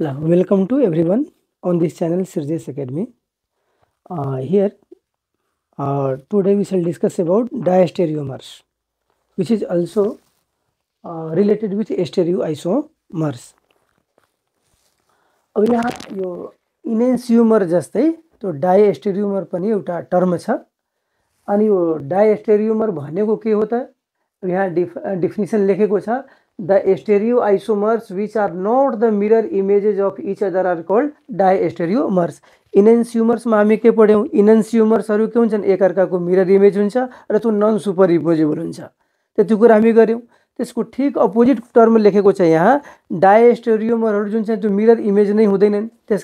Hello, welcome to everyone on this channel Sirjes Academy. Uh, here, uh, today we shall discuss about diastereomers, which is also uh, related with stereoisomers. अब यहाँ यो इनेन्स्युमर जस्तै त्यो डायस्टेरियुमर पनि एउटा term छ अनि यो डायस्टेरियुमर भनेको के हो त यहाँ डिफ डिफिनेसन लेखेको छ The stereoisomers which are not the mirror images of each other are called diastereomers. में हामी के पढ्यौँ इनन्स्युमर्सहरू के हुन्छन् एकअर्काको मिरर इमेज हो र नन सुपर इपोजेबल हुन्छ त्यति कुरा हामी गऱ्यौँ इसको ठीक अपोजिट टर्म लेखेको छ यहाँ डाएस्टेरियोमर जो चाहिँ मिरर इमेज नहीं होते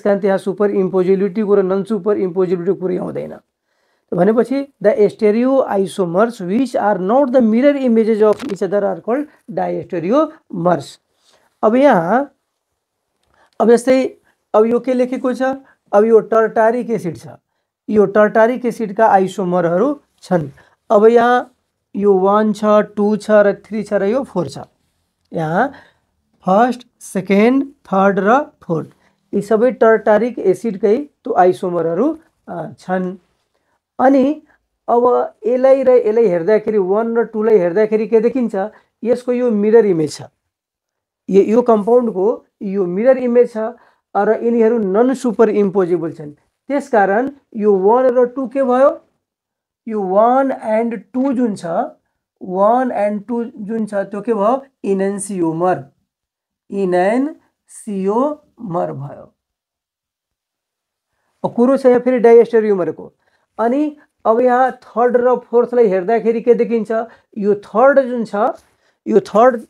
कारण त्यहाँ सुपर इंपोजिबिलिटी को नन सुपर इम्पोजिबिलिटी कुरो यहाँ हुँदैन भनेपछि the stereoisomers which are not the mirror images of each other are called मर्स अब यहाँ अब जैसे अब यो के लेखेको छ अब यो टर्टारिक एसिड छ यो टर्टारिक एसिड का आइसोमर अब यहाँ यो वन छ टू छ र थ्री छ र यो फोर छ यहाँ फर्स्ट सेकेंड थर्ड र फोर्थ यी सबै टर्टारिक एसिडकै आइसोमर आइसोमरहरू छन् अनि अब यसलाई र यसलाई हेर्दाखेरि वान र टूलाई हेर्दाखेरि के देखिन्छ यसको यो मिरर इमेज छ यो यो कम्पाउन्डको यो मिरर इमेज छ र यिनीहरू नन सुपर इम्पोजिबल छन् त्यस कारण यो वान र टू के भयो यो वान एन्ड टू जुन छ वान एन्ड टू जुन छ त्यो के भयो इनएनसियोमर इनएनसियोमर भयो कुरो छ यहाँ फेरि डाइएस्टर युमरको अनि अब यहाँ थर्ड र फोर्थलाई हेर्दाखेरि के देखिन्छ यो थर्ड जुन छ यो थर्ड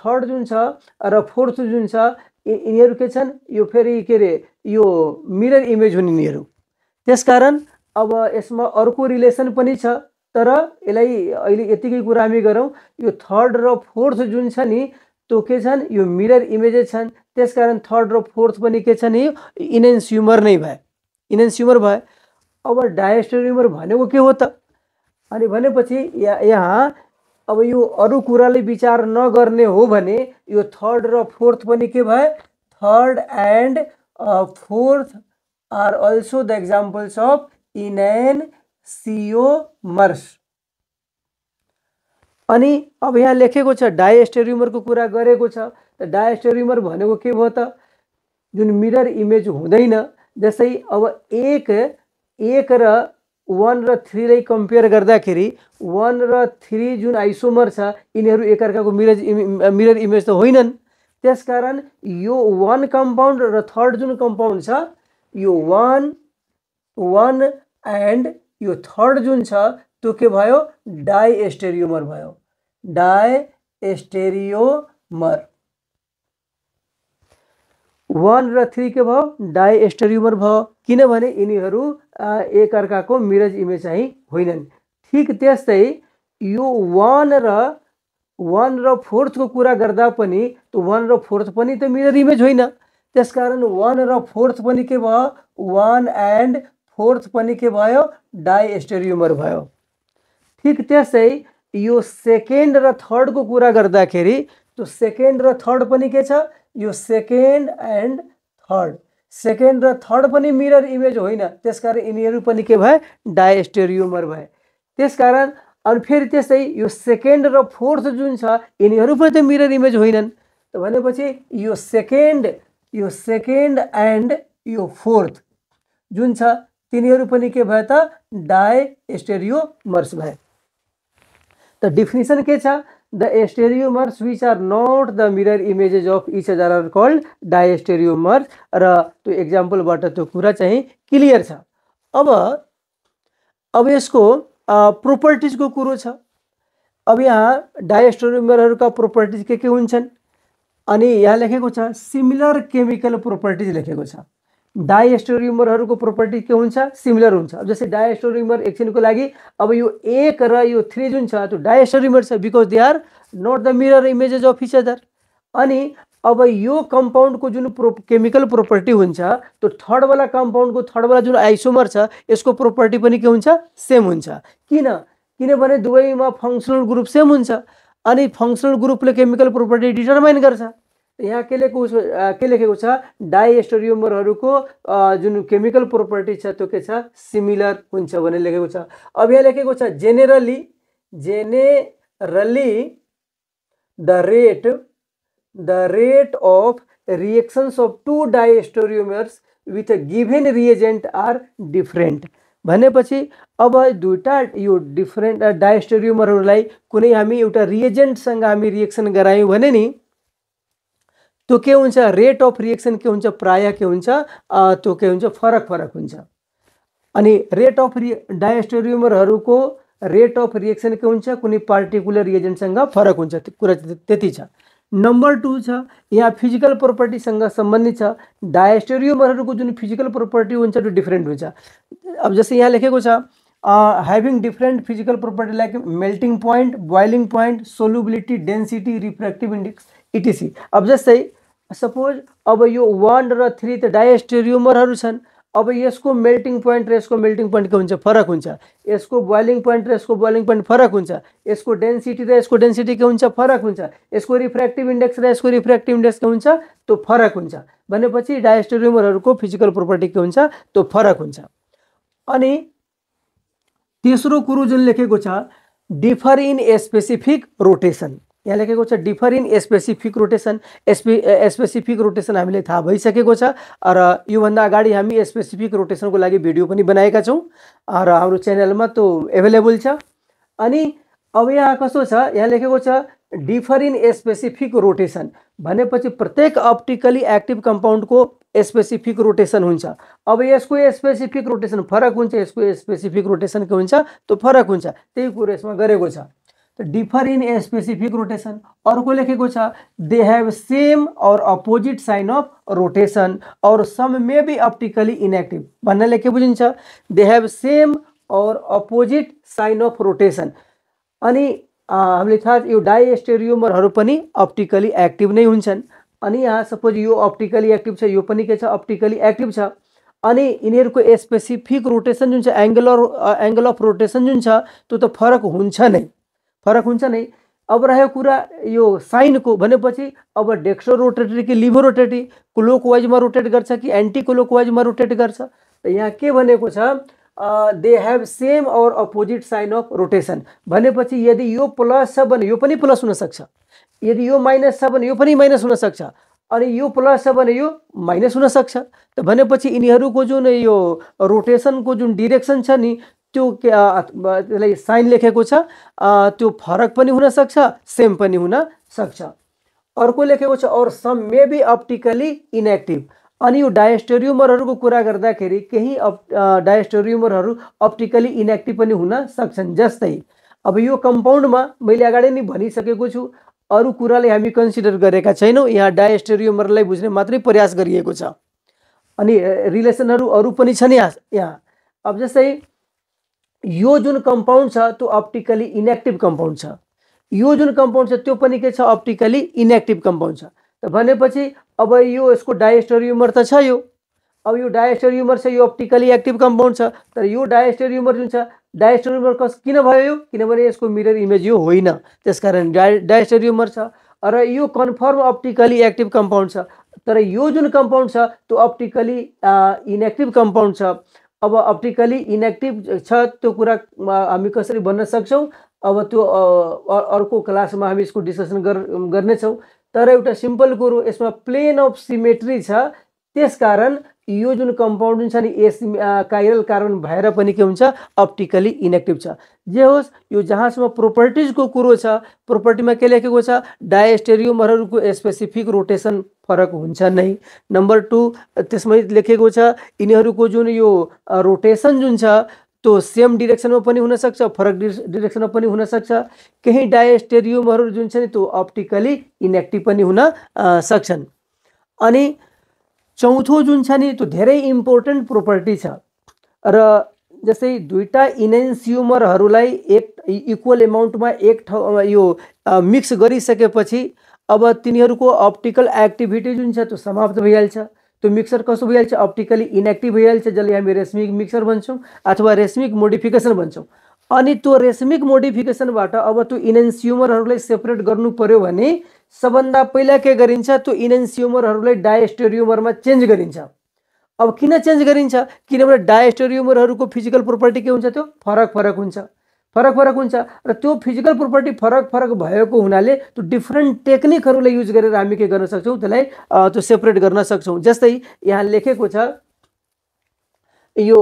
थर्ड जुन छ र फोर्थ जुन छ यिनीहरू के छन् यो फेरि के अरे यो मिरर इमेज हुन् यिनीहरू त्यसकारण अब यसमा अर्को रिलेसन पनि छ तर यसलाई अहिले यतिकै कुरा हामी गरौँ यो थर्ड र फोर्थ जुन छ नि त्यो के छन् यो मिरर इमेजेस छन् त्यसकारण थर्ड र फोर्थ पनि के छन् यो इनेन्स्युमर नै भए इनेन्स्युमर भयो अब डायस्टोरिमर के हो त यहाँ अब यो अरु कुराले विचार नगर्ने हो भने यो थर्ड र फोर्थ पनि के भए third fourth are also the examples of enantiomers अनि अब यहाँ लेखे छ को कुरा के जो मिरर इमेज होते जैसे अब एक एक र री र कंपेयर कम्पेयर वन वान जो आइसोमर छ एक अर् मिरज मिरर इमेज होन तेस कारण यो वन कंपाउंड रड जो कंपाउंड यो वन वन एंड यो थर्ड जो के त्यो के भयो डाइएस्टेरियोमर डाई डाइएस्टेरियोमर वान र थ्री के भयो डाइएस्टर्युमर भयो किनभने यिनीहरू एकअर्काको मिरज इमेज चाहिँ होइनन् ठिक त्यस्तै यो वान र वान र फोर्थको कुरा गर्दा पनि त्यो वान र फोर्थ पनि त मिरर इमेज होइन त्यसकारण वान र फोर्थ पनि के भयो वान एन्ड फोर्थ पनि के भयो डाइएस्टेरियुमर भयो ठिक त्यस्तै यो सेकेन्ड र थर्डको कुरा गर्दाखेरि त्यो सेकेन्ड र थर्ड पनि के छ यो सेकेंड एंड थर्ड सेकेंड र थर्ड पनि मिरर इमेज होइन त्यसकारण यिनीहरू पनि के भयो डायस्टेरियोमर भयो त्यसकारण अनि फेरि त्यस्तै यो सेकेंड र फोर्थ जुन छ यिनीहरू पनि त मिरर इमेज होइनन् त भनेपछि यो सेकेंड यो सेकेंड एंड यो फोर्थ जुन छ तिनीहरू पनि के भयो त डायस्टेरियोमर्स भयो त डिफिनेसन के छ the stereoisomers which are not the mirror images of each other are called diastereomers र त्यो इक्जाम्पलबाट त्यो कुरा चाहिँ क्लियर छ अब अब यसको प्रोपर्टिजको कुरो छ अब यहाँ डायस्टोरिमरहरूका प्रोपर्टिज के के हुन्छन् अनि यहाँ लेखेको छ सिमिलर केमिकल प्रोपर्टिज लेखेको छ डाइस्टोरिमर को प्रोपर्टी के होता सीमिलर हो जैसे डाएस्टोरिमर एक एस्टोरिमर एकछिनको अब यह एक रो थ्री जो छ त्यो because they are not the mirror images of each other अब यो को जो प्रो केमिकल प्रोपर्टी वाला कंपाउंड को थर्ड थर्डवाला जो आइसोमर छ प्रोपर्टी पनि के होता सेम हुन्छ किन दुबई में फङ्सनल ग्रुप सेम होनी फंक्सनल ग्रुप ने केमिकल प्रोपर्टी डिटर्माइन कर यहाँ के लिए के लेखेको छ को जो केमिकल प्रोपर्टी तो के सीमिलर होने लिखे अब यहाँ लेखे generally generally the rate the rate of reactions of two diastereomers with a given reagent are different भनेपछि अब दुटा यो डिफ्रेन्ट डाइस्टोरियोमर कुछ हामी एटा रिएजेंटसंग हम रिएक्शन गरायौँ तो के होता रेट अफ रिएक्सन के हुन्छ प्राय के तो के हो फरक फरक होनी रेट अफ रि को रेट अफ रिएक्सन के होता कुनै पार्टिकुलर एजेंटसंग फरक होती नंबर टू यहाँ फिजिकल प्रोपर्टीसँग संबंधित छ को जो फिजिकल प्रोपर्टी होता तो डिफ्रेंट हो अब जैसे यहाँ लेखे having different physical property like melting point boiling point solubility density refractive index etc अब जैसे सपोज अब यो वान र थ्री त डायस्टेरियोमरहरू छन् अब यसको मेल्टिङ पोइन्ट र यसको मेल्टिङ पोइन्ट के हुन्छ फरक हुन्छ यसको बोइलिङ पोइन्ट र यसको बोइलिङ पोइन्ट फरक हुन्छ यसको डेन्सिटी र यसको डेन्सिटी के हुन्छ फरक हुन्छ यसको रिफ्र्याक्टिभ इन्डेक्स र यसको रिफ्र्याक्टिभ इन्डेक्स के हुन्छ त्यो फरक हुन्छ भनेपछि डायस्टेरियोमरहरूको फिजिकल प्रोपर्टी के हुन्छ त्यो फरक हुन्छ अनि तेस्रो कुरो जुन लेखेको छ differ in a specific rotation यहाँ लेखे डिफर इन स्पेसिफिक रोटेसन स्पे स्पेसिफिक रोटेसन हमें ठा भईस और र योभन्दा अगाडि हामी स्पेसिफिक रोटेसनको लागि भिडियो भी बनाया छो रहा चैनल में तो एभालेबल छि अब यहाँ कसो यहाँ लेखेको डिफर इन स्पेसिफिक रोटेसन पी प्रत्येक अप्टिकली एक्टिव कंपाउंड को स्पेसिफिक रोटेसन हो अब इसको स्पेसिफिक रोटेसन फरक हो स्पेसिफिक रोटेसन के होता तो फरक होता कुरो differ in a specific rotation और को दे हैव सेम और अपोजिट साइन ऑफ रोटेशन और some may be optically inactive भन्ने बुझे दे हैव सेम और अपोजिट साइन अफ रोटेसन अनि हमें था यो अप्टिकली एक्टिव नहीं अनि यहाँ सपोज यो अप्टिकली एक्टिव छ यो पनि के छ अप्टिकली एक्टिव छ अनि यिनीहरूको स्पेसिफिक रोटेसन जुन छ एंगल अफ रोटेसन जुन छ त्यो त फरक हुन्छ नै फरक हो अब रह्यो कुरा यो साइनको भनेपछि अब डेक्सो रोटेटरी कि लिभो रोटेटरी क्लोक में रोटेट कर एंटी क्लोक वाइज में रोटेट कर यहाँ के बने दे हेव सेम और अपोजिट साइन अफ रोटेसन यदि यो प्लस यो प्लस हुनसक्छ यदि यो माइनस यो माइनस हुनसक्छ अनि यो प्लस यो माइनस होना त भनेपछि को जो यो को जो डिरेक्सन छ त्यो त्यसलाई साइन लेखेको छ त्यो फरक पनि हुनसक्छ सेम पनि हुन सक्छ अर्को लेखेको छ और सम मे बी अप्टिकली इनएक्टिभ अनि यो डायस्टोरियुमरहरूको कुरा गर्दाखेरि केही अप डायस्टोरियुमरहरू अप्टिकली इनएक्टिभ पनि हुन सक्छन् जस्तै अब यो कम्पाउन्डमा मैले अगाडि नै भनिसकेको छु अरू कुरालाई हामी कन्सिडर गरेका छैनौँ यहाँ डायस्टेरियोमरलाई बुझ्ने मात्रै प्रयास गरिएको छ अनि रिलेसनहरू अरू पनि छन् यहाँ यहाँ अब जस्तै यो जुन कम्पाउन्ड छ त्यो अप्टिकली इनेक्टिभ कम्पाउन्ड छ यो जुन कम्पाउन्ड छ त्यो पनि के छ अप्टिकली इनेक्टिभ कम्पाउन्ड छ त भनेपछि अब यो यसको डायस्टोरियुमर त छ यो अब यो डायस्टर युमर छ यो अप्टिकली एक्टिभ कम्पाउन्ड छ तर यो डायस्टर युमर जुन छ डायस्टर कस किन भयो यो किनभने यसको मिरर इमेज यो होइन त्यसकारण डाय डायस्टर छ र यो कन्फर्म अप्टिकली एक्टिभ कम्पाउन्ड छ तर यो जुन कम्पाउन्ड छ त्यो अप्टिकली इनएक्टिभ कम्पाउन्ड छ अब अप्टिकली इनेक्टिभ छ त्यो कुरा हामी कसरी भन्न सक्छौँ अब त्यो अर्को क्लासमा हामी यसको डिस्कसन गर् गर्नेछौँ तर एउटा सिम्पल कुरो यसमा प्लेन अफ सिमेट्री छ त्यसकारण यो जुन कम्पाउन्ड छ नि एस काइरल कार्बन भएर पनि के हुन्छ अप्टिकली इनेक्टिभ छ जे होस् यो जहाँसम्म प्रोपर्टिजको कुरो छ प्रोपर्टीमा के लेखेको छ डायस्टेरियमहरूको स्पेसिफिक रोटेसन फरक हुन्छ नै नम्बर टू त्यसमै लेखेको छ यिनीहरूको जुन यो रोटेसन जुन छ त्यो सेम डिरेक्सनमा पनि हुनसक्छ फरक डिरेक्सनमा पनि हुनसक्छ केही डायस्टेरियमहरू जुन छ नि त्यो अप्टिकली इनेक्टिभ पनि हुन सक्छन् अनि चौथो जुन छ नि त्यो धेरै इम्पोर्टेन्ट प्रोपर्टी छ र जस्तै दुईवटा इनेन्स्युमरहरूलाई एक इक्वल एमाउन्टमा एक ठाउँ यो मिक्स गरिसकेपछि अब तिनी को अप्टिकल एक्टिविटी जो समाप्त भैया तो मिक्सर कसो भैया अप्टिकली इनएक्टिव भैया जल्दी हम रेशमिक मिक्सर भन्छौँ अथवा रेशमिक मोडिफिकेसन भन्छौँ अनि त्यो रेस्मिक अब तो इनेंस्यूमर सेपरेट कर सब भने के तो इनेंस्यूमर इनेन्स्युमरहरूलाई में चेन्ज कर अब किन चेन्ज कर किनभने को फिजिकल प्रोपर्टी के होता तो फरक फरक होता फरक फरक हो फिजिकल प्रोपर्टी फरक फरक भएको हुनाले त्यो डिफ्रेन्ट टेक्निक यूज गरेर के सकता तो सेपरेट कर सकता जस्ते यहाँ लेखे यो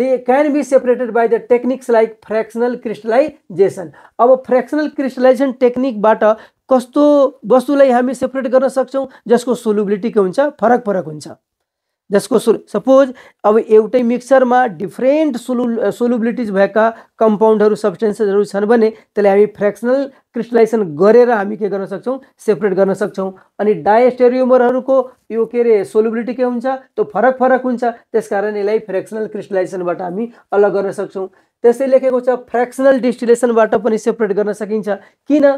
they can be separated by the techniques like fractional crystallisation अब फ्रैक्सनल क्रिस्टलाइजेसन टेक्निक कस्तो वस्तु हम सेपरेट कर सकता जिसको सोलुबिलिटी के होता फरक फरक होता जसको सपोज अब एउटै में डिफ्रेन्ट सोलु सोलुबिलिटीज भैया कंपाउंड सब्सटेन्सेस छन् भने त्यसलाई हामी फ्रेक्सनल के सौ सेपरेट सेपरेट गर्न अभी अनि को यो के अरे सोलुबिलिटी के होता तो फरक फरक होस कारण इस फ्रैक्सनल क्रिस्टलाइजेशन हामी अलग कर सकता त्यस्तै लेखेको फ्रैक्सनल डिस्टिलेसन सेपरेट कर सकता किन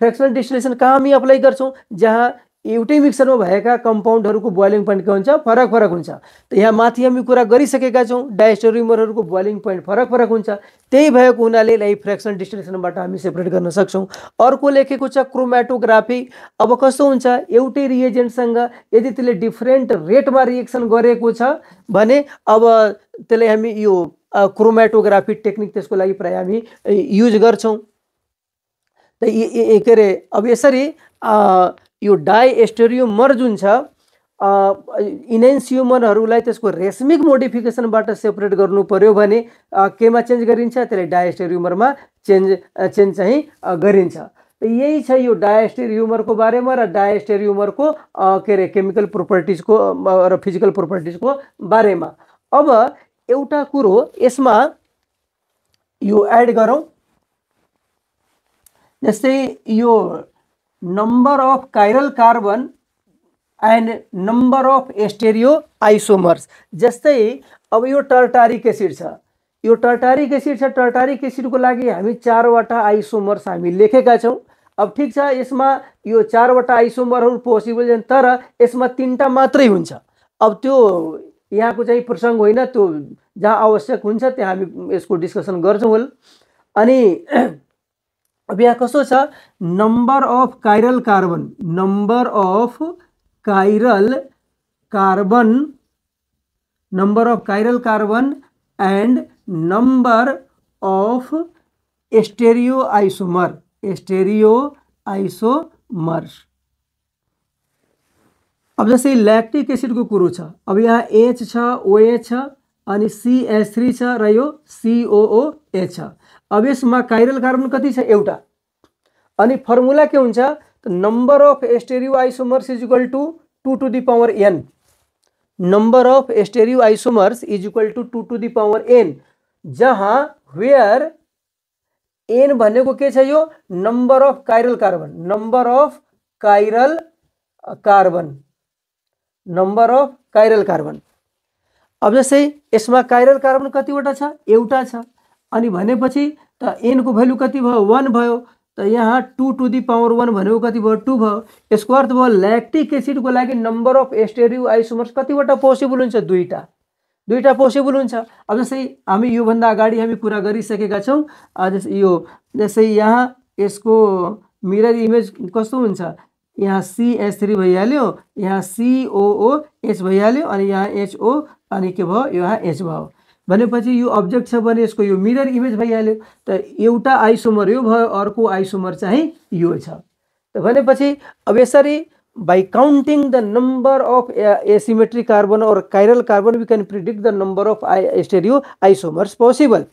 फ्रैक्सनल डिस्टिलेसन कहाँ हम अप्लाई कर जहाँ एवटे में भैया भएका को बोइलिंग पोइन्ट के होता फरक फरक हो यहाँ माथि हामी कुरा छो डाइस्टोरिमर को बोइलिंग पोइन्ट फरक फरक होना त्यही भएको हुनाले यसलाई सेपरेट कर सकता अर्क लेखेको क्रोमैटोग्राफी अब कसो एवटे रिएजेंटसंग यदि तेल डिफ्रेन्ट में रिएक्सन अब तेल हम यो क्रोमैटोग्राफी टेक्निक प्राय हम यूज कर अब इसी यो जुन छ इनेन्स्युमरहरूलाई त्यसको रेस्मिक मोडिफिकेसनबाट सेपरेट गर्नु पऱ्यो भने केमा चेन्ज गरिन्छ त्यसलाई डायस्टेरियुमरमा चेन्ज चेन्ज चाहिँ गरिन्छ यही छ यो डायस्टेरियुमरको बारेमा र डायस्टेरियुमरको के अरे केमिकल प्रोपर्टिजको र फिजिकल प्रोपर्टिजको बारेमा अब एउटा कुरो यसमा यो एड गरौँ जस्तै यो number of chiral carbon and number of stereo isomers जस्तै अब यो टर्टारिक एसिड छ यो टर्टारिक एसिड छ टर्टारिक एसिडको लागि हामी चारवटा आइसोमर्स हामी लेखेका छौँ अब ठिक छ यसमा यो चारवटा आइसोमरहरू पोसिबल छन् तर यसमा तिनवटा मात्रै हुन्छ अब त्यो यहाँको चाहिँ प्रसङ्ग होइन त्यो जहाँ आवश्यक हुन्छ त्यहाँ हामी यसको डिस्कसन गर्छौँ होला अनि અભ્યાસ શું છે number of chiral carbon number of chiral carbon number of chiral carbon and number of stereoisomer stereoisomer હવે જો સે લેક્ટિક એસિડ નું કુરૂ છે અબ અહીં H છે OH છે અને CH3 છે અને યો COOH છે में काइरल कार्बन कति एटा अर्मुला फर्मुला के हुन्छ number of stereoisomers is equal to two to the power n number of stereoisomers is equal to two to the power n जहाँ वेयर एन को के यो of chiral carbon number of chiral carbon number of chiral carbon अब जैसे इसमें chiral carbon कतिवटा iota अनि भनेपछि त एनको भ्यालु कति भयो वान भयो त यहाँ two to the power one भनेको कति भयो टू भयो यसको अर्थ भयो ल्याक्टिक एसिडको लागि नम्बर अफ एस्टेरियो आइसोमर्स कतिवटा पोसिबल हुन्छ दुईवटा दुईवटा पोसिबल हुन्छ अब जस्तै हामी योभन्दा अगाडि हामी कुरा गरिसकेका छौँ जस्तै यो जस्तै यहाँ यसको मिरर इमेज कस्तो हुन्छ यहाँ सिएच थ्री भइहाल्यो यहाँ एच भइहाल्यो अनि यहाँ एचओ अनि के भयो यहाँ एच भयो भनेपछि यो अब्जेक्ट छ भने यो मिरर इमेज भइहाल्यो तो एटा आइसोमर यो भयो अर्को आइसोमर चाहिँ यो छ त भनेपछि अब यसरी by counting the number of asymmetric carbon or chiral carbon we can predict the number of stereo isomers possible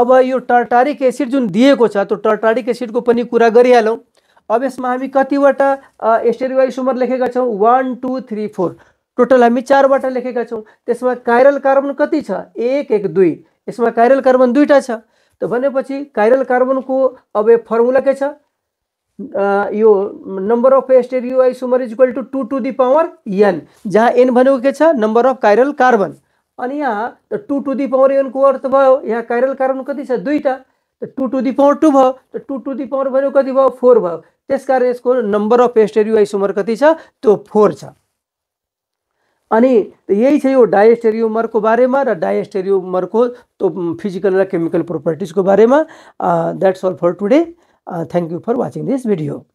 अब यो टर्टारिक एसिड जो दिएको छ टर्टारिक एसिड को कुरा गरिहालौँ अब इसमें हम कतिवटा स्टेरियो आइसोमर लेखेका छो one two three four total चार ચારवटा लेखेका छौँ में काइरल कार्बन कति एक एक दुई इसमें काइरल कार्बन दुईटा तो त कार्बन को अब फर्मुला के यो number of stereoisomer is equal to two to the power n जहाँ एन बने के number of chiral carbon um तो two to the power n को अर्थ भो यहाँ काइरल कार्बन कति दुईटा तो two to the power two भो टू टू दी पावर भनेको कति भयो फोर कारण इसको नंबर अफ एस्टेरियो आइसोमर कति छ फोर छ अनि यही को बारे में बारेमा को डायस्टेरियोमरको त्यो फिजिकल र केमिकल बारे में that's all for today thank you for watching this video